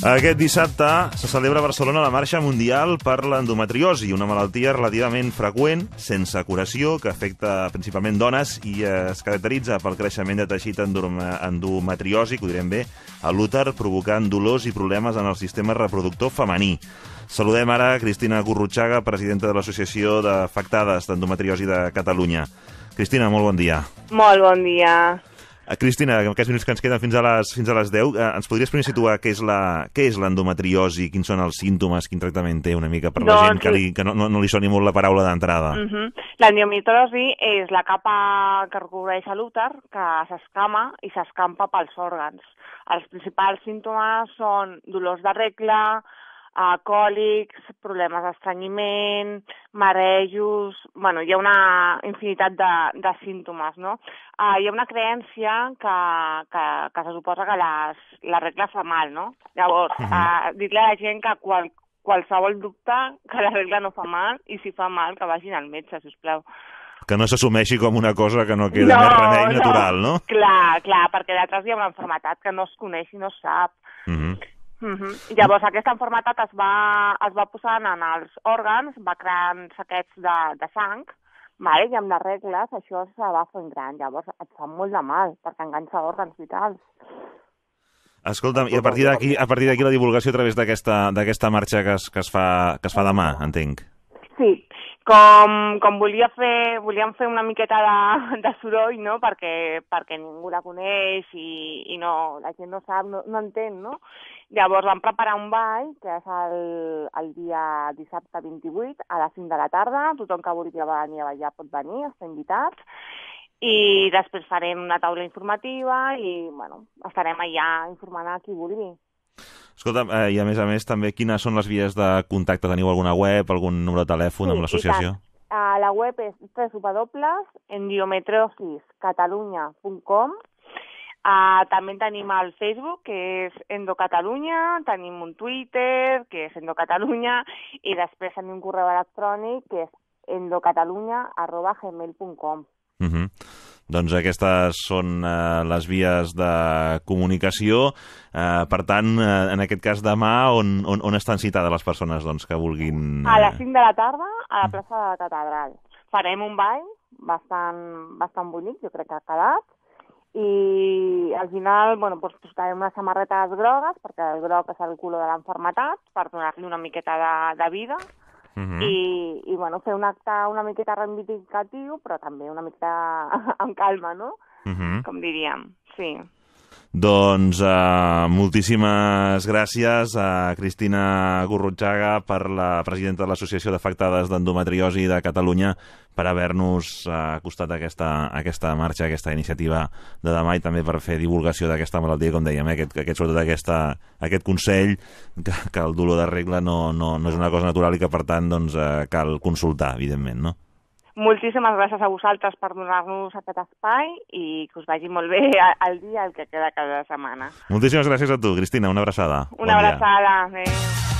Aquest dissabte se celebra a Barcelona la Marxa Mundial per l'Endometriosi, una malaltia relativament freqüent, sense curació, que afecta principalment dones i es caracteritza pel creixement de teixit que ho direm bé, a l'úter, provocant dolors i problemes en el sistema reproductor femení. Saludem ara Cristina Gurrutxaga, presidenta de l'Associació d'Afectades d'Endometriosi de Catalunya. Cristina, molt bon dia. Molt bon dia. Eh, Cristina, en aquests minuts que ens queden fins a les, fins a les 10, eh, ens podries primer situar què és la, què és l'endometriosi, quins són els símptomes, quin tractament té una mica per la doncs gent que, li, que no, no, no li soni molt la paraula d'entrada? Uh mhm. -huh. L'endometriosi és la capa que recobreix l'úter, que s'escama i s'escampa pels òrgans. Els principals símptomes són dolors de regla, eh, còlics, problemes d'estrenyiment, marejos, bueno, hi ha una infinitat de, de símptomes, no? Uh, hi ha una creència que, que, que se suposa que les, la regla fa mal, no? Llavors, uh dir-li a la gent que qual, qualsevol dubte que la regla no fa mal i si fa mal que vagin al metge, si us plau que no s'assumeixi com una cosa que no queda no, més remei no. natural, no? Clar, clar, perquè d'altres hi ha una malaltia que no es coneix i no es sap. Uh mhm. -huh. Mm Llavors aquesta enfermedad es va, es va posant en els òrgans, va creant saquets de, de sang, vale? i amb les regles això es va fent gran. Llavors et fa molt de mal, perquè enganxa òrgans vitals. Escolta'm, i a partir d'aquí a partir d'aquí la divulgació a través d'aquesta marxa que es, que, es fa, que es fa demà, entenc. Sí, com, com volia fer, volíem fer una miqueta de, de soroll, no?, perquè, perquè ningú la coneix i, i no, la gent no sap, no, no entén, no? Llavors vam preparar un ball, que és el, el dia dissabte 28, a les 5 de la tarda, tothom que vulgui venir a ballar pot venir, està invitat, i després farem una taula informativa i, bueno, estarem allà informant a qui vulgui. Escolta'm, eh, i a més a més també quines són les vies de contacte? Teniu alguna web, algun número de telèfon sí, amb l'associació? A eh, la web és www.endiometrosiscatalunya.com Uh, eh, també tenim el Facebook, que és Endocatalunya, tenim un Twitter, que és Endocatalunya, i després tenim un correu electrònic, que és endocatalunya.gmail.com. Uh mhm. -huh. Doncs aquestes són eh, les vies de comunicació. Eh, per tant, eh, en aquest cas demà, on, on, on estan citades les persones doncs, que vulguin... Eh... A les 5 eh? de la tarda, a la mm. plaça de la Catedral. Farem un ball bastant, bastant bonic, jo crec que ha quedat, i al final bueno, doncs, posarem unes samarretes grogues, perquè el groc és el color de l'enfermetat, per donar-li una miqueta de, de vida, -huh. I, i bueno, fer un acte una miqueta reivindicatiu, però també una miqueta amb calma, no? Uh -huh. Com diríem, sí. Doncs eh, moltíssimes gràcies a Cristina Gurrutxaga, per la presidenta de l'Associació d'Afectades d'Endometriosi de Catalunya, per haver-nos eh, acostat a aquesta, a aquesta marxa, a aquesta iniciativa de demà i també per fer divulgació d'aquesta malaltia, com dèiem, eh? aquest, aquest, sobretot aquesta, aquest consell que, que el dolor de regla no, no, no és una cosa natural i que, per tant, doncs, eh, cal consultar, evidentment, no? Moltíssimes gràcies a vosaltres per donar-nos aquest espai i que us vagi molt bé el dia el que queda cada setmana. Moltíssimes gràcies a tu, Cristina. Una abraçada. Una bon abraçada. Dia. Adéu.